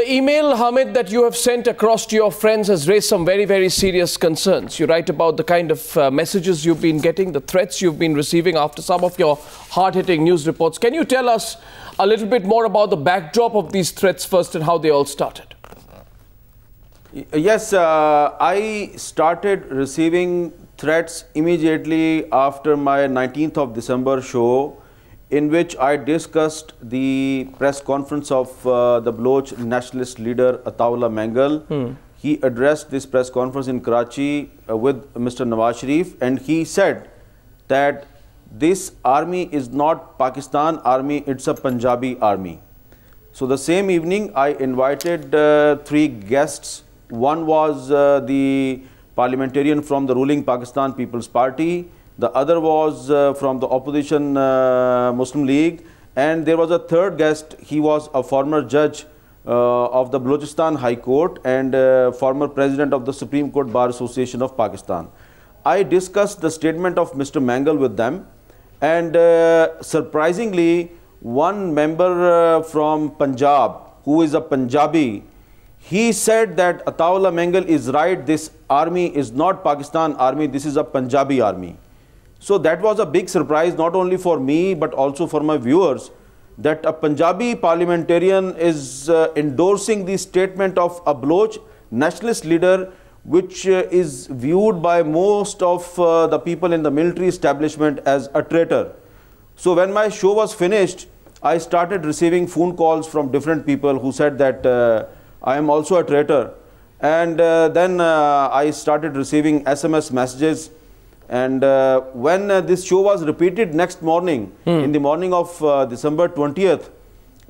The email, Hamid, that you have sent across to your friends has raised some very, very serious concerns. You write about the kind of uh, messages you've been getting, the threats you've been receiving after some of your hard-hitting news reports. Can you tell us a little bit more about the backdrop of these threats first and how they all started? Yes, uh, I started receiving threats immediately after my 19th of December show in which I discussed the press conference of uh, the Bloch nationalist leader Ataullah Mangal. Hmm. He addressed this press conference in Karachi uh, with Mr. Nawaz Sharif and he said that this army is not Pakistan army, it's a Punjabi army. So the same evening I invited uh, three guests. One was uh, the parliamentarian from the ruling Pakistan People's Party the other was uh, from the opposition uh, Muslim League. And there was a third guest. He was a former judge uh, of the Balochistan High Court and former president of the Supreme Court Bar Association of Pakistan. I discussed the statement of Mr. Mangal with them. And surprisingly, one member from Punjab, who is a Punjabi, he said that Atawala Mengal is right, this army is not Pakistan army, this is a Punjabi army. So that was a big surprise not only for me but also for my viewers that a Punjabi parliamentarian is uh, endorsing the statement of a Baloch nationalist leader which uh, is viewed by most of uh, the people in the military establishment as a traitor. So when my show was finished, I started receiving phone calls from different people who said that uh, I am also a traitor. And uh, then uh, I started receiving SMS messages and uh, when uh, this show was repeated next morning, hmm. in the morning of uh, December 20th,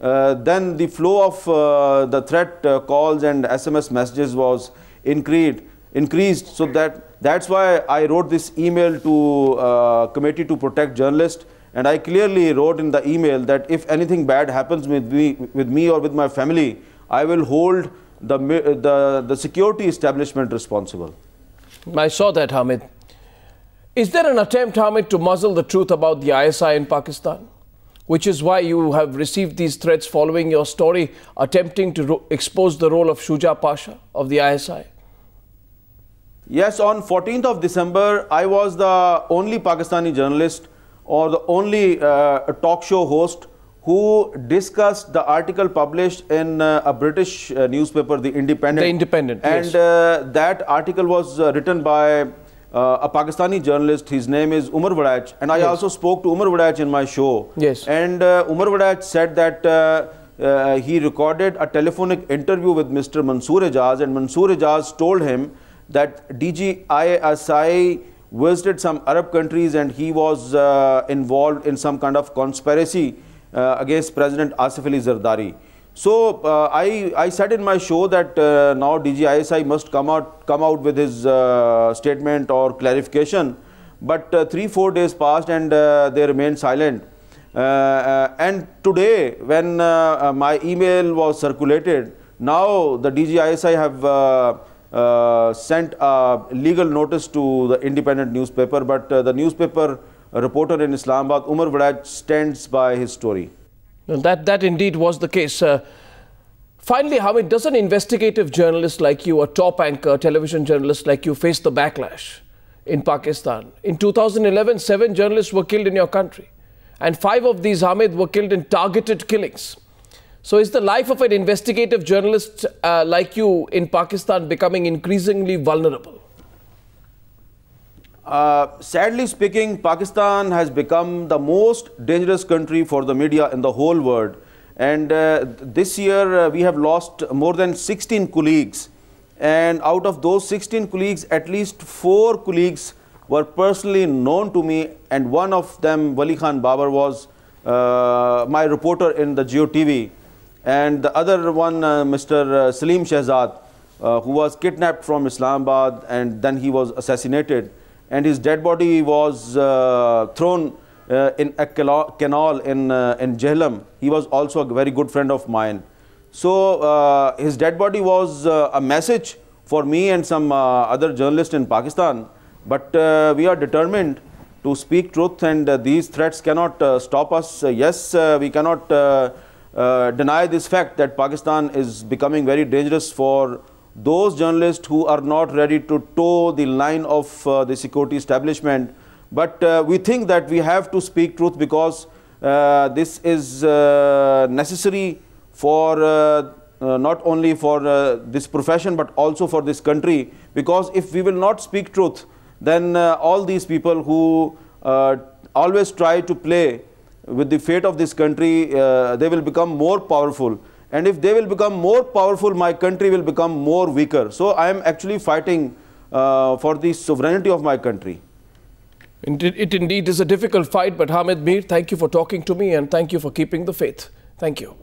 uh, then the flow of uh, the threat uh, calls and SMS messages was increased, increased. So that that's why I wrote this email to Committee to Protect Journalists. And I clearly wrote in the email that if anything bad happens with me, with me or with my family, I will hold the, the, the security establishment responsible. I saw that, Hamid. Is there an attempt, Hamid, to muzzle the truth about the ISI in Pakistan? Which is why you have received these threats following your story attempting to expose the role of Shuja Pasha of the ISI. Yes, on 14th of December, I was the only Pakistani journalist or the only uh, talk show host who discussed the article published in uh, a British uh, newspaper, The Independent. The Independent, And yes. Uh, that article was uh, written by uh, a Pakistani journalist. His name is Umar Vadach, and I yes. also spoke to Umar Vadach in my show. Yes. And uh, Umar Vadach said that uh, uh he recorded a telephonic interview with Mr. Mansoor Ajaz, and Mansoor Ajaz told him that DGISI visited some Arab countries and he was uh, involved in some kind of conspiracy uh, against President Asif Ali Zardari. So uh, I, I said in my show that uh, now DGISI must come out, come out with his uh, statement or clarification. But uh, three, four days passed and uh, they remained silent. Uh, and today, when my email was circulated, now the DGISI have sent a legal notice to the independent newspaper, but the newspaper reporter in Islamabad, Umar Vadaj, stands by his story. Well, that, that indeed was the case. Uh, finally, Hamid, does an investigative journalist like you, a top anchor, television journalist like you, face the backlash in Pakistan? In 2011, seven journalists were killed in your country, and five of these, Hamid, were killed in targeted killings. So, is the life of an investigative journalist uh, like you in Pakistan becoming increasingly vulnerable? Uh, sadly speaking, Pakistan has become the most dangerous country for the media in the whole world. And uh, this year, uh, we have lost more than 16 colleagues. And out of those 16 colleagues, at least four colleagues were personally known to me. And one of them, Wali Khan Babar, was uh, my reporter in the Geo TV. And the other one, uh, Mr. Salim Shehzad, who was kidnapped from Islamabad and then he was assassinated and his dead body was uh, thrown uh, in a canal in, uh, in Jhelum. He was also a very good friend of mine. So uh, his dead body was uh, a message for me and some uh, other journalists in Pakistan. But we are determined to speak truth and these threats cannot stop us. yes, we cannot deny this fact that Pakistan is becoming very dangerous for those journalists who are not ready to toe the line of uh, the security establishment. But uh, we think that we have to speak truth because uh, this is uh, necessary for uh, uh, not only for this profession but also for this country because if we will not speak truth then all these people who always try to play with the fate of this country they will become more powerful and if they will become more powerful, my country will become more weaker. So I am actually fighting uh, for the sovereignty of my country. It, it indeed is a difficult fight, but Hamid Mir, thank you for talking to me and thank you for keeping the faith. Thank you.